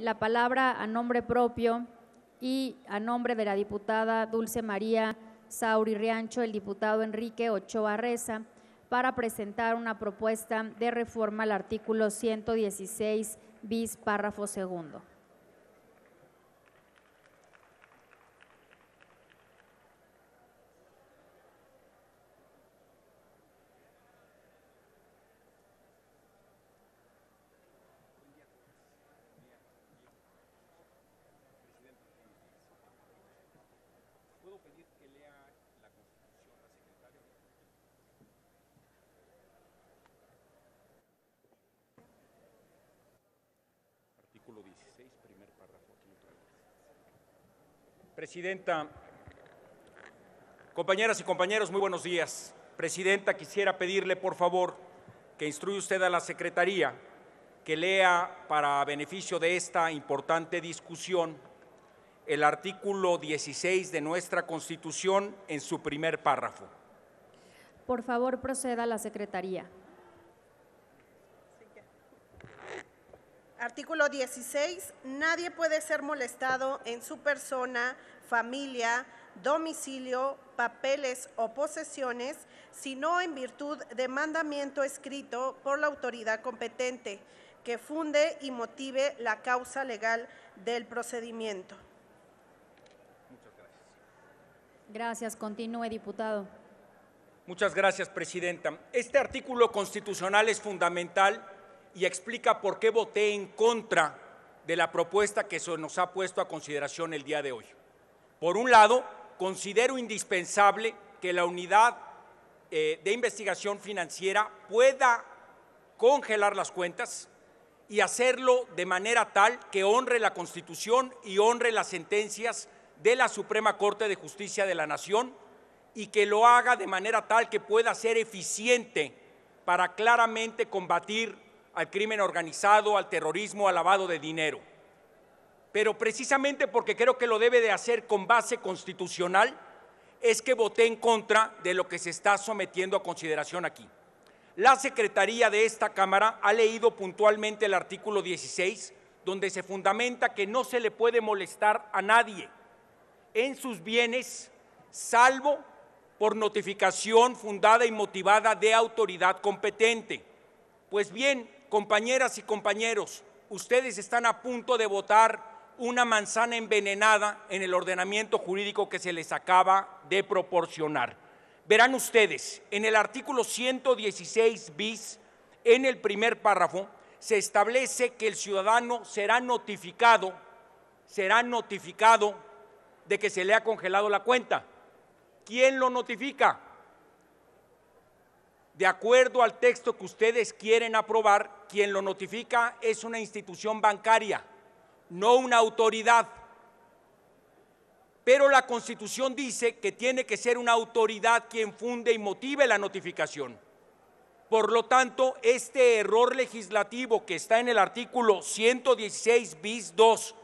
la palabra a nombre propio y a nombre de la diputada Dulce María Sauri Riancho, el diputado Enrique Ochoa Reza, para presentar una propuesta de reforma al artículo 116 bis párrafo segundo. 16, primer párrafo. Presidenta, compañeras y compañeros, muy buenos días. Presidenta, quisiera pedirle, por favor, que instruya usted a la Secretaría que lea para beneficio de esta importante discusión el artículo 16 de nuestra Constitución en su primer párrafo. Por favor, proceda la Secretaría. Artículo 16. Nadie puede ser molestado en su persona, familia, domicilio, papeles o posesiones, sino en virtud de mandamiento escrito por la autoridad competente que funde y motive la causa legal del procedimiento. Muchas gracias. Gracias. Continúe, diputado. Muchas gracias, Presidenta. Este artículo constitucional es fundamental y explica por qué voté en contra de la propuesta que se nos ha puesto a consideración el día de hoy. Por un lado, considero indispensable que la unidad eh, de investigación financiera pueda congelar las cuentas y hacerlo de manera tal que honre la Constitución y honre las sentencias de la Suprema Corte de Justicia de la Nación y que lo haga de manera tal que pueda ser eficiente para claramente combatir al crimen organizado, al terrorismo, al lavado de dinero. Pero precisamente porque creo que lo debe de hacer con base constitucional, es que voté en contra de lo que se está sometiendo a consideración aquí. La Secretaría de esta Cámara ha leído puntualmente el artículo 16, donde se fundamenta que no se le puede molestar a nadie en sus bienes, salvo por notificación fundada y motivada de autoridad competente. Pues bien, compañeras y compañeros, ustedes están a punto de votar una manzana envenenada en el ordenamiento jurídico que se les acaba de proporcionar. Verán ustedes, en el artículo 116 bis, en el primer párrafo, se establece que el ciudadano será notificado, será notificado de que se le ha congelado la cuenta. ¿Quién lo notifica? de acuerdo al texto que ustedes quieren aprobar, quien lo notifica es una institución bancaria, no una autoridad. Pero la Constitución dice que tiene que ser una autoridad quien funde y motive la notificación. Por lo tanto, este error legislativo que está en el artículo 116 bis 2,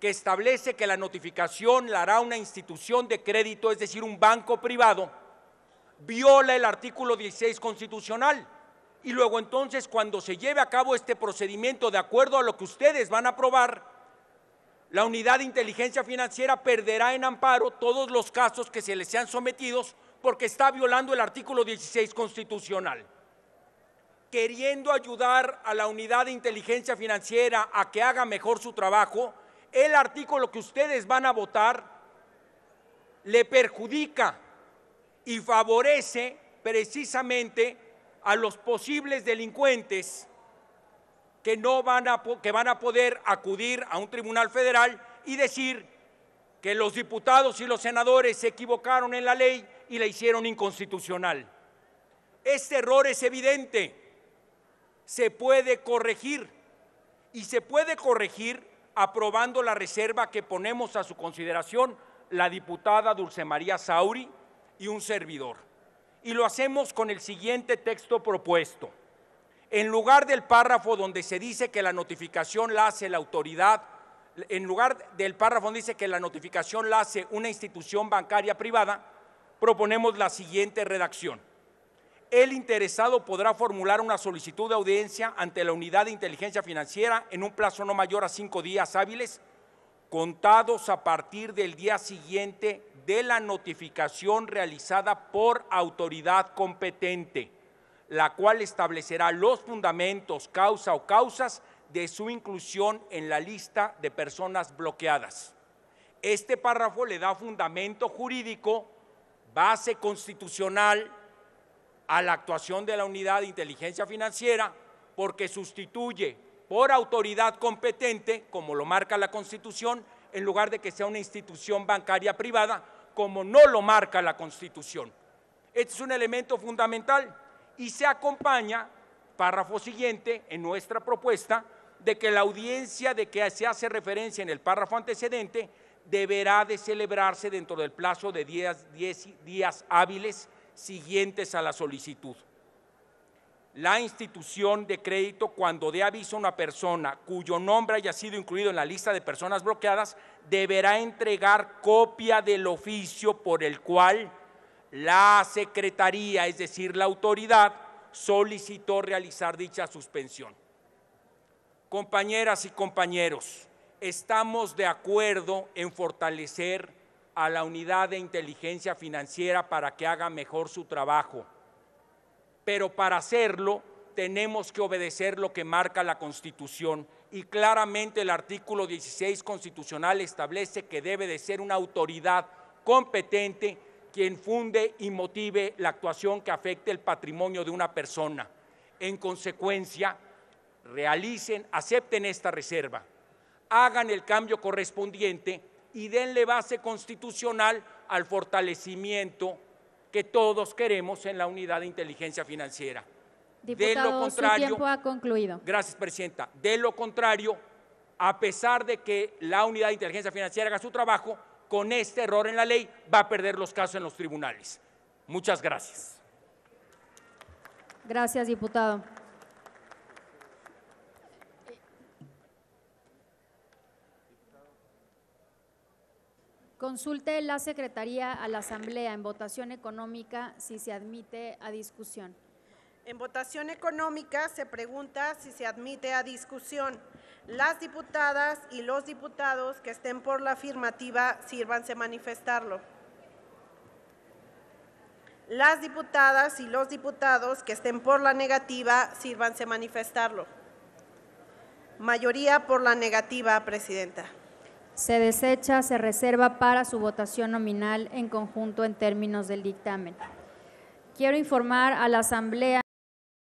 que establece que la notificación la hará una institución de crédito, es decir, un banco privado, viola el artículo 16 constitucional. Y luego entonces, cuando se lleve a cabo este procedimiento de acuerdo a lo que ustedes van a aprobar, la unidad de inteligencia financiera perderá en amparo todos los casos que se le sean sometidos porque está violando el artículo 16 constitucional. Queriendo ayudar a la unidad de inteligencia financiera a que haga mejor su trabajo, el artículo que ustedes van a votar le perjudica y favorece precisamente a los posibles delincuentes que, no van a, que van a poder acudir a un tribunal federal y decir que los diputados y los senadores se equivocaron en la ley y la hicieron inconstitucional. Este error es evidente, se puede corregir y se puede corregir aprobando la reserva que ponemos a su consideración la diputada Dulce María Sauri, y un servidor. Y lo hacemos con el siguiente texto propuesto. En lugar del párrafo donde se dice que la notificación la hace la autoridad, en lugar del párrafo donde dice que la notificación la hace una institución bancaria privada, proponemos la siguiente redacción. El interesado podrá formular una solicitud de audiencia ante la unidad de inteligencia financiera en un plazo no mayor a cinco días hábiles contados a partir del día siguiente de la notificación realizada por autoridad competente, la cual establecerá los fundamentos, causa o causas de su inclusión en la lista de personas bloqueadas. Este párrafo le da fundamento jurídico, base constitucional a la actuación de la Unidad de Inteligencia Financiera, porque sustituye por autoridad competente, como lo marca la Constitución, en lugar de que sea una institución bancaria privada, como no lo marca la Constitución. Este es un elemento fundamental y se acompaña, párrafo siguiente, en nuestra propuesta, de que la audiencia de que se hace referencia en el párrafo antecedente deberá de celebrarse dentro del plazo de 10, días hábiles siguientes a la solicitud la institución de crédito cuando dé aviso a una persona cuyo nombre haya sido incluido en la lista de personas bloqueadas, deberá entregar copia del oficio por el cual la Secretaría, es decir, la autoridad, solicitó realizar dicha suspensión. Compañeras y compañeros, estamos de acuerdo en fortalecer a la unidad de inteligencia financiera para que haga mejor su trabajo pero para hacerlo tenemos que obedecer lo que marca la Constitución y claramente el artículo 16 constitucional establece que debe de ser una autoridad competente quien funde y motive la actuación que afecte el patrimonio de una persona. En consecuencia, realicen, acepten esta reserva, hagan el cambio correspondiente y denle base constitucional al fortalecimiento que todos queremos en la unidad de inteligencia financiera. Diputado, lo su tiempo ha concluido. Gracias, Presidenta. De lo contrario, a pesar de que la unidad de inteligencia financiera haga su trabajo, con este error en la ley va a perder los casos en los tribunales. Muchas gracias. Gracias, diputado. Consulte la Secretaría a la Asamblea en votación económica si se admite a discusión. En votación económica se pregunta si se admite a discusión. Las diputadas y los diputados que estén por la afirmativa sírvanse manifestarlo. Las diputadas y los diputados que estén por la negativa sírvanse manifestarlo. Mayoría por la negativa, Presidenta se desecha, se reserva para su votación nominal en conjunto en términos del dictamen. Quiero informar a la Asamblea.